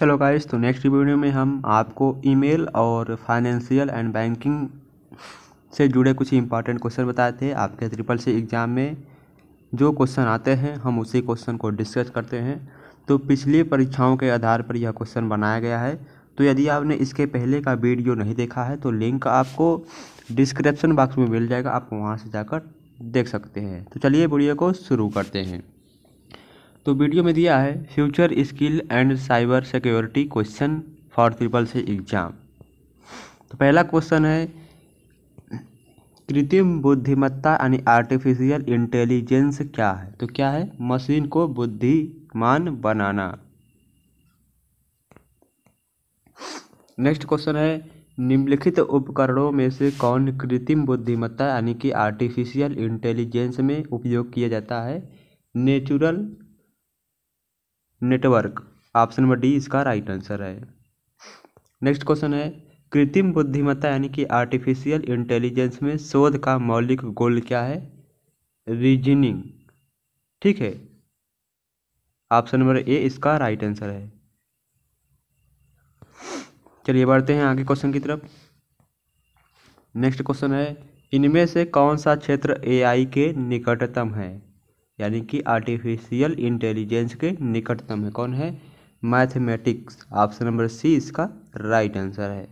hello guys तो next video में हम आपको ईमेल और फाइनेंशियल एंड बैंकिंग से जुड़े कुछ इंपॉर्टेंट क्वेश्चन बताए थे आपके ट्रिपल सी एग्ज़ाम में जो क्वेश्चन आते हैं हम उसी क्वेश्चन को डिस्कस करते हैं तो पिछली परीक्षाओं के आधार पर यह क्वेश्चन बनाया गया है तो यदि आपने इसके पहले का वीडियो नहीं देखा है तो लिंक आपको डिस्क्रिप्शन बॉक्स में मिल जाएगा आप वहाँ से जाकर देख सकते हैं तो चलिए वीडियो को शुरू करते हैं तो वीडियो में दिया है future skill and cyber security question for triple C exam तो पहला क्वेश्चन है कृत्रिम बुद्धिमत्ता यानी आर्टिफिशियल इंटेलिजेंस क्या है तो क्या है मशीन को बुद्धिमान बनाना नेक्स्ट क्वेश्चन है निम्नलिखित उपकरणों में से कौन कृत्रिम बुद्धिमत्ता यानी कि आर्टिफिशियल इंटेलिजेंस में उपयोग किया जाता है natural network option number D इसका राइट आंसर है नेक्स्ट क्वेश्चन है कृत्रिम बुद्धिमत्ता यानी कि आर्टिफिशियल इंटेलिजेंस में शोध का मौलिक गोल क्या है रीजनिंग ठीक है ऑप्शन नंबर ए इसका राइट आंसर है चलिए बढ़ते हैं आगे क्वेश्चन की तरफ नेक्स्ट क्वेश्चन है इनमें से कौन सा क्षेत्र एआई के निकटतम है यानी कि आर्टिफिशियल इंटेलिजेंस के निकटतम है कौन है मैथमेटिक्स ऑप्शन नंबर सी इसका राइट आंसर है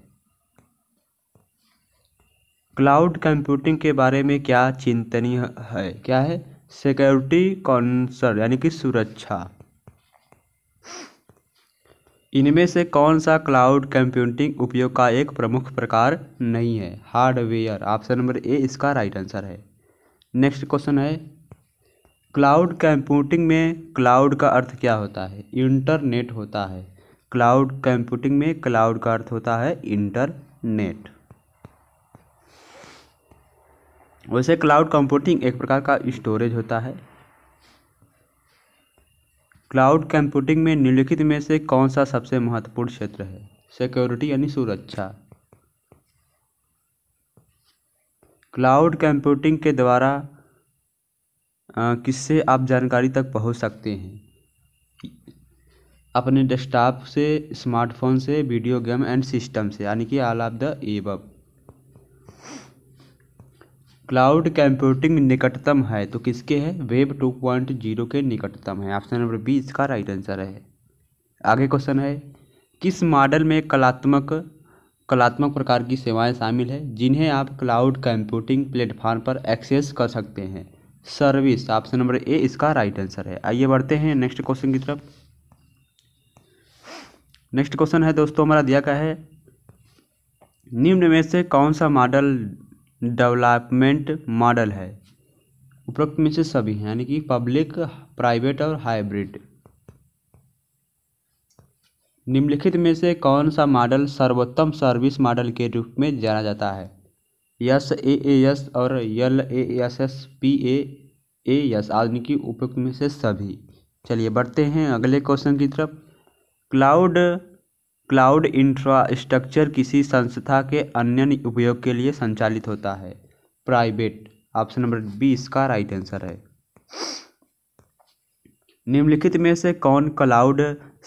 क्लाउड कंप्यूटिंग के बारे में क्या चिंतनीय है क्या है सिक्योरिटी कॉन्सर्न यानी कि सुरक्षा इनमें से कौन सा क्लाउड कंप्यूटिंग उपयोग का एक प्रमुख प्रकार नहीं है हार्डवेयर ऑप्शन नंबर ए इसका राइट आंसर है नेक्स्ट क्वेश्चन है क्लाउड कंप्यूटिंग में क्लाउड का अर्थ क्या होता है इंटरनेट होता है क्लाउड कंप्यूटिंग में क्लाउड का अर्थ होता है इंटरनेट वैसे क्लाउड कंप्यूटिंग एक प्रकार का स्टोरेज होता है क्लाउड कंप्यूटिंग में निम्नलिखित में से कौन सा सबसे महत्वपूर्ण क्षेत्र है सिक्योरिटी यानी सुरक्षा क्लाउड कंप्यूटिंग के द्वारा किससे आप जानकारी तक पहुँच सकते हैं अपने डेस्कटॉप से स्मार्टफोन से वीडियो गेम एंड सिस्टम से यानी कि all of the above cloud computing निकटतम है तो किसके है वेब टू पॉइंट जीरो के निकटतम है ऑप्शन नंबर बी इसका राइट आंसर है आगे क्वेश्चन है किस मॉडल में कलात्मक कलात्मक प्रकार की सेवाएं शामिल है जिन्हें आप क्लाउड कंप्यूटिंग प्लेटफॉर्म पर एक्सेस कर सकते हैं सर्विस ऑप्शन नंबर ए इसका राइट आंसर है आइए बढ़ते हैं नेक्स्ट क्वेश्चन की तरफ नेक्स्ट क्वेश्चन है दोस्तों हमारा दिया का है निम्न में से कौन सा मॉडल डेवलपमेंट मॉडल है उपरोक्त में से सभी हैं यानी कि पब्लिक प्राइवेट और हाइब्रिड निम्नलिखित में से कौन सा मॉडल सर्वोत्तम सर्विस मॉडल के रूप में जाना जाता है एस ए एस और L A S S P A S आदमी की उपयुक्त में से सभी चलिए बढ़ते हैं अगले क्वेश्चन की तरफ क्लाउड क्लाउड इंफ्रास्ट्रक्चर किसी संस्था के अन्य उपयोग के लिए संचालित होता है प्राइवेट ऑप्शन नंबर बी इसका राइट आंसर है निम्नलिखित में से कौन क्लाउड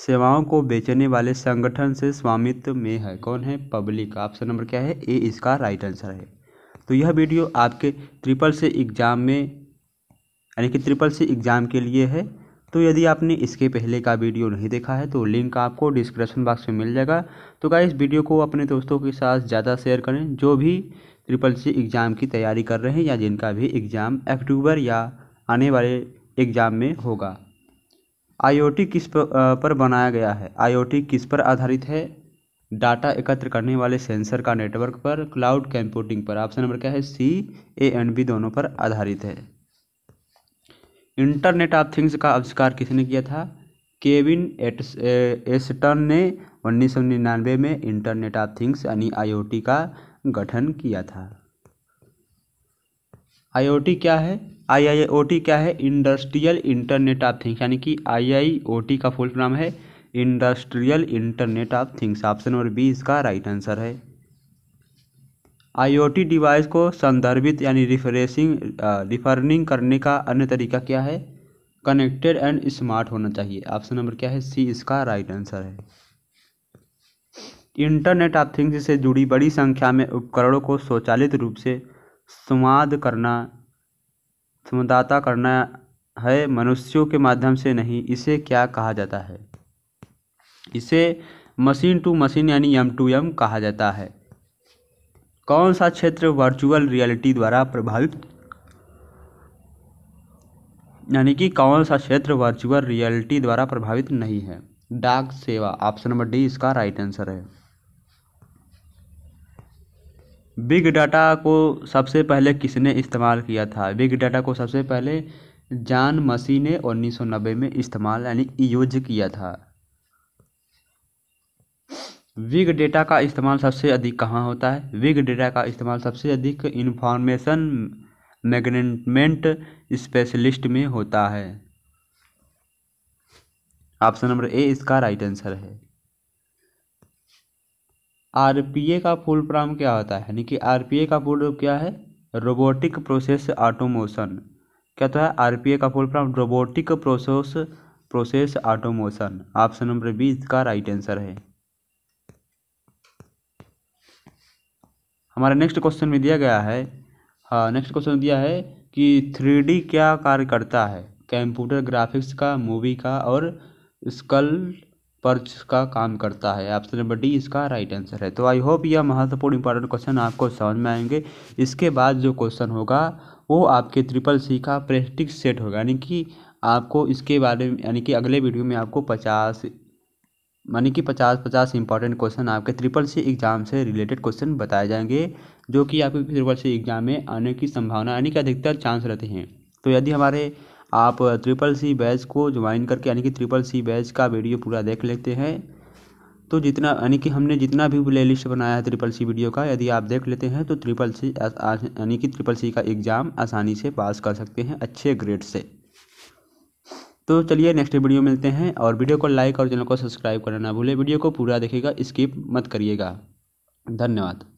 सेवाओं को बेचने वाले संगठन से स्वामित्व में है कौन है पब्लिक ऑप्शन नंबर क्या है ए इसका राइट आंसर है तो यह वीडियो आपके ट्रिपल से एग्ज़ाम में यानी कि ट्रिपल से एग्ज़ाम के लिए है तो यदि आपने इसके पहले का वीडियो नहीं देखा है तो लिंक आपको डिस्क्रिप्शन बॉक्स में मिल जाएगा तो क्या इस वीडियो को अपने दोस्तों के साथ ज़्यादा शेयर करें जो भी ट्रिपल सी एग्ज़ाम की तैयारी कर रहे हैं या जिनका भी एग्ज़ाम अक्टूबर या आने वाले एग्ज़ाम में होगा आईओटी किस पर, पर बनाया गया है आईओटी किस पर आधारित है डाटा एकत्र करने वाले सेंसर का नेटवर्क पर क्लाउड कंप्यूटिंग पर ऑप्शन नंबर क्या है सी ए एंड बी दोनों पर आधारित है इंटरनेट ऑफ थिंग्स का आविष्कार किसने किया था केविन एट्स एस्टन ने उन्नीस सौ निन्यानवे में इंटरनेट ऑफ थिंग्स यानी आईओटी का गठन किया था आईओटी क्या है आईआईओटी क्या है इंडस्ट्रियल इंटरनेट ऑफ थिंग्स यानी कि आईआईओटी का फुल नाम है industrial internet of things option number B इसका राइट आंसर है आईओटी डिवाइस को संदर्भित यानी रिफ्रेशिंग रिफर्निंग करने का अन्य तरीका क्या है कनेक्टेड एंड स्मार्ट होना चाहिए ऑप्शन नंबर क्या है सी इसका राइट आंसर है इंटरनेट ऑफ थिंग्स से जुड़ी बड़ी संख्या में उपकरणों को स्वचालित रूप से संवाद करना संवाददाता करना है मनुष्यों के माध्यम से नहीं इसे क्या कहा जाता है इसे मशीन टू मशीन यानी एम टू एम कहा जाता है कौन सा क्षेत्र वर्चुअल रियलिटी द्वारा प्रभावित यानी कि कौन सा क्षेत्र वर्चुअल रियलिटी द्वारा प्रभावित नहीं है डाक सेवा ऑप्शन नंबर डी इसका राइट आंसर है बिग डाटा को सबसे पहले किसने इस्तेमाल किया था बिग डाटा को सबसे पहले जान मसी ने उन्नीस में इस्तेमाल यानी यूज किया था विग डेटा का इस्तेमाल सबसे अधिक कहाँ होता है विग डेटा का इस्तेमाल सबसे अधिक इन्फॉर्मेशन मैग्नेटमेंट स्पेशलिस्ट में होता है ऑप्शन नंबर ए इसका राइट आंसर है आरपीए का फुल फॉर्म क्या होता है यानी कि आरपीए का फुल रूप क्या है रोबोटिक प्रोसेस ऑटोमोशन क्या होता तो है आरपीए का full form robotic process process automation option number B इसका राइट आंसर है हमारा नेक्स्ट क्वेश्चन में दिया गया है हाँ नेक्स्ट क्वेश्चन दिया है कि थ्री क्या कार्य करता है कंप्यूटर ग्राफिक्स का मूवी का और स्कल पर्च का काम करता है ऑप्शन नंबर डी इसका राइट आंसर है तो आई होप यह महत्वपूर्ण इंपॉर्टेंट क्वेश्चन आपको समझ में आएंगे इसके बाद जो क्वेश्चन होगा वो आपके ट्रिपल सी का प्रेस्टिक सेट होगा यानी कि आपको इसके बारे में यानी कि अगले वीडियो में आपको पचास मानी कि पचास पचास इंपॉर्टेंट क्वेश्चन आपके ट्रिपल सी एग्ज़ाम से रिलेटेड क्वेश्चन बताए जाएंगे जो कि आपके ट्रिपल सी एग्ज़ाम में आने की संभावना यानी कि अधिकतर चांस रहते हैं तो यदि हमारे आप ट्रिपल सी बैच को ज्वाइन करके यानी कि ट्रिपल सी बैच का वीडियो पूरा देख लेते हैं तो जितना यानी कि हमने जितना भी प्ले लिस्ट बनाया है ट्रिपल सी वीडियो का यदि आप देख लेते हैं तो ट्रिपल सी यानी कि ट्रिपल सी का एग्ज़ाम आसानी से पास कर सकते हैं अच्छे ग्रेड से तो चलिए नेक्स्ट वीडियो मिलते हैं और वीडियो को लाइक और चैनल को सब्सक्राइब करना ना भूलें वीडियो को पूरा देखिएगा स्किप मत करिएगा धन्यवाद